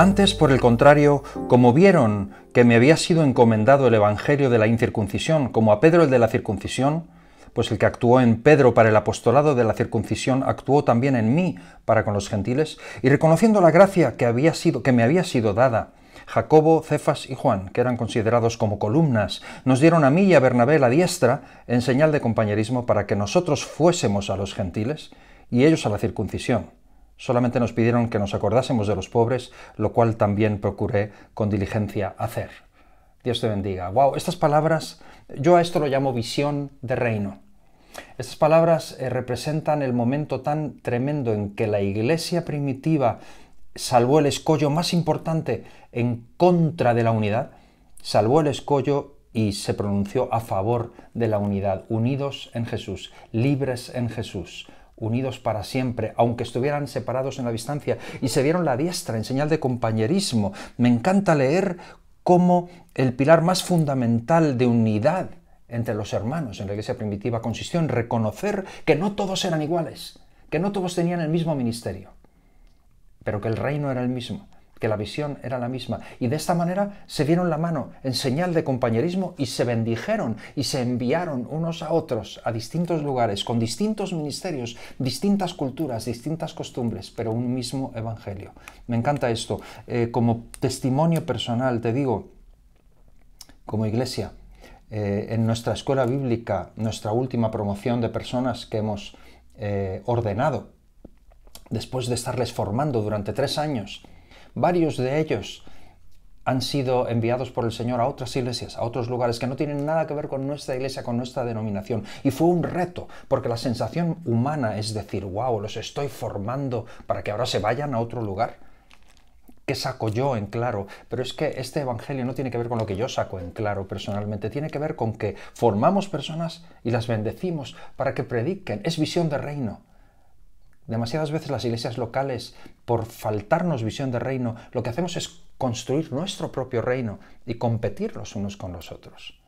Antes, por el contrario, como vieron que me había sido encomendado el Evangelio de la incircuncisión, como a Pedro el de la circuncisión, pues el que actuó en Pedro para el apostolado de la circuncisión actuó también en mí para con los gentiles, y reconociendo la gracia que, me había sido dada, Jacobo, Cefas y Juan, que eran considerados como columnas, nos dieron a mí y a Bernabé la diestra en señal de compañerismo para que nosotros fuésemos a los gentiles y ellos a la circuncisión Solamente nos pidieron que nos acordásemos de los pobres, lo cual también procuré con diligencia hacer. Dios te bendiga. Wow, estas palabras, yo a esto lo llamo visión de reino. Estas palabras eh, representan el momento tan tremendo en que la iglesia primitiva salvó el escollo más importante en contra de la unidad, salvó el escollo y se pronunció a favor de la unidad, unidos en Jesús, libres en Jesús, unidos para siempre, aunque estuvieran separados en la distancia, y se dieron la diestra en señal de compañerismo. Me encanta leer cómo el pilar más fundamental de unidad entre los hermanos en la iglesia primitiva consistió en reconocer que no todos eran iguales, que no todos tenían el mismo ministerio, pero que el reino era el mismo que la visión era la misma. Y de esta manera se dieron la mano en señal de compañerismo y se bendijeron y se enviaron unos a otros a distintos lugares, con distintos ministerios, distintas culturas, distintas costumbres, pero un mismo evangelio. Me encanta esto. Eh, como testimonio personal, te digo, como iglesia, eh, en nuestra escuela bíblica, nuestra última promoción de personas que hemos eh, ordenado, después de estarles formando durante tres años, Varios de ellos han sido enviados por el Señor a otras iglesias, a otros lugares que no tienen nada que ver con nuestra iglesia, con nuestra denominación. Y fue un reto, porque la sensación humana es decir, wow, los estoy formando para que ahora se vayan a otro lugar. ¿Qué saco yo en claro? Pero es que este Evangelio no tiene que ver con lo que yo saco en claro personalmente, tiene que ver con que formamos personas y las bendecimos para que prediquen. Es visión de reino. Demasiadas veces las iglesias locales, por faltarnos visión de reino, lo que hacemos es construir nuestro propio reino y competir los unos con los otros.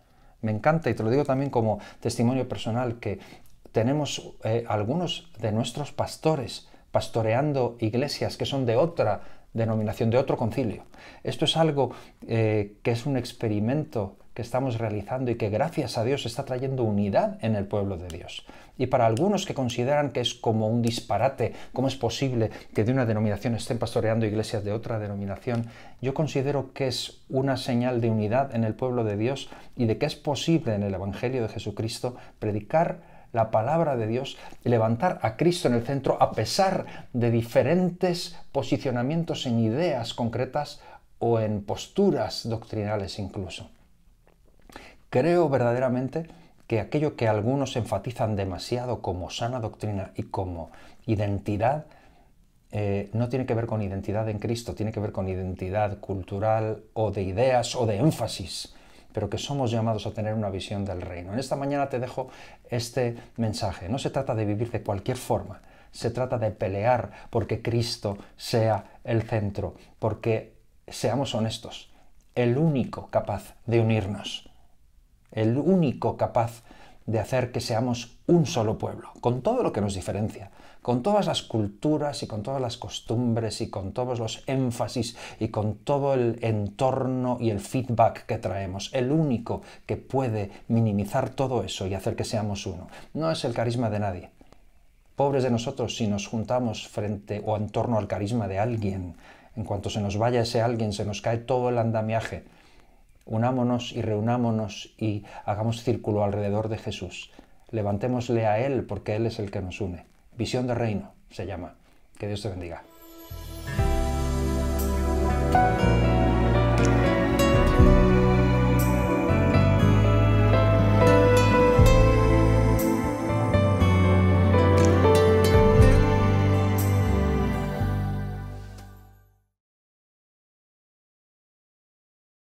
Me encanta, y te lo digo también como testimonio personal, que tenemos eh, algunos de nuestros pastores pastoreando iglesias que son de otra denominación, de otro concilio. Esto es algo eh, que es un experimento que estamos realizando y que gracias a Dios está trayendo unidad en el pueblo de Dios. Y para algunos que consideran que es como un disparate, cómo es posible que de una denominación estén pastoreando iglesias de otra denominación, yo considero que es una señal de unidad en el pueblo de Dios y de que es posible en el Evangelio de Jesucristo predicar la palabra de Dios levantar a Cristo en el centro a pesar de diferentes posicionamientos en ideas concretas o en posturas doctrinales incluso. Creo verdaderamente que aquello que algunos enfatizan demasiado como sana doctrina y como identidad, eh, no tiene que ver con identidad en Cristo, tiene que ver con identidad cultural o de ideas o de énfasis, pero que somos llamados a tener una visión del reino. En esta mañana te dejo este mensaje. No se trata de vivir de cualquier forma, se trata de pelear porque Cristo sea el centro, porque seamos honestos, el único capaz de unirnos el único capaz de hacer que seamos un solo pueblo, con todo lo que nos diferencia, con todas las culturas y con todas las costumbres y con todos los énfasis y con todo el entorno y el feedback que traemos. El único que puede minimizar todo eso y hacer que seamos uno. No es el carisma de nadie. Pobres de nosotros si nos juntamos frente o en torno al carisma de alguien. En cuanto se nos vaya ese alguien, se nos cae todo el andamiaje Unámonos y reunámonos y hagamos círculo alrededor de Jesús. Levantémosle a Él porque Él es el que nos une. Visión de reino se llama. Que Dios te bendiga.